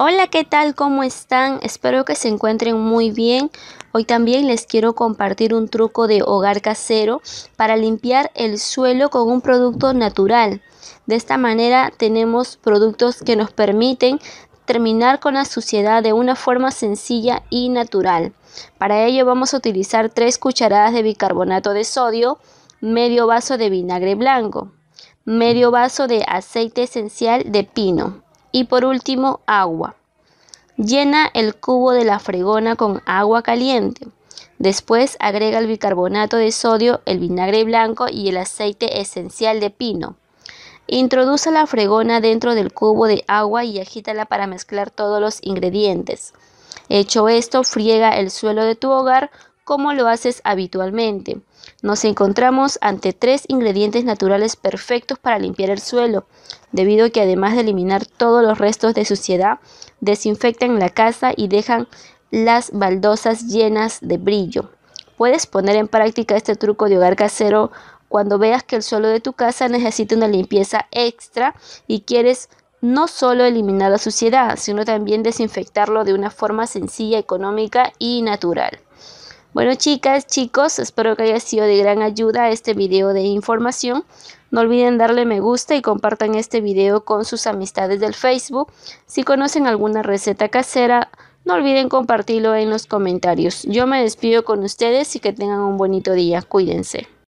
Hola, ¿qué tal? ¿Cómo están? Espero que se encuentren muy bien. Hoy también les quiero compartir un truco de hogar casero para limpiar el suelo con un producto natural. De esta manera tenemos productos que nos permiten terminar con la suciedad de una forma sencilla y natural. Para ello vamos a utilizar 3 cucharadas de bicarbonato de sodio, medio vaso de vinagre blanco, medio vaso de aceite esencial de pino y por último, agua. Llena el cubo de la fregona con agua caliente. Después agrega el bicarbonato de sodio, el vinagre blanco y el aceite esencial de pino. Introduce la fregona dentro del cubo de agua y agítala para mezclar todos los ingredientes. Hecho esto, friega el suelo de tu hogar como lo haces habitualmente. Nos encontramos ante tres ingredientes naturales perfectos para limpiar el suelo, debido a que además de eliminar todos los restos de suciedad, desinfectan la casa y dejan las baldosas llenas de brillo. Puedes poner en práctica este truco de hogar casero cuando veas que el suelo de tu casa necesita una limpieza extra y quieres no solo eliminar la suciedad, sino también desinfectarlo de una forma sencilla, económica y natural. Bueno chicas, chicos, espero que haya sido de gran ayuda este video de información. No olviden darle me gusta y compartan este video con sus amistades del Facebook. Si conocen alguna receta casera, no olviden compartirlo en los comentarios. Yo me despido con ustedes y que tengan un bonito día. Cuídense.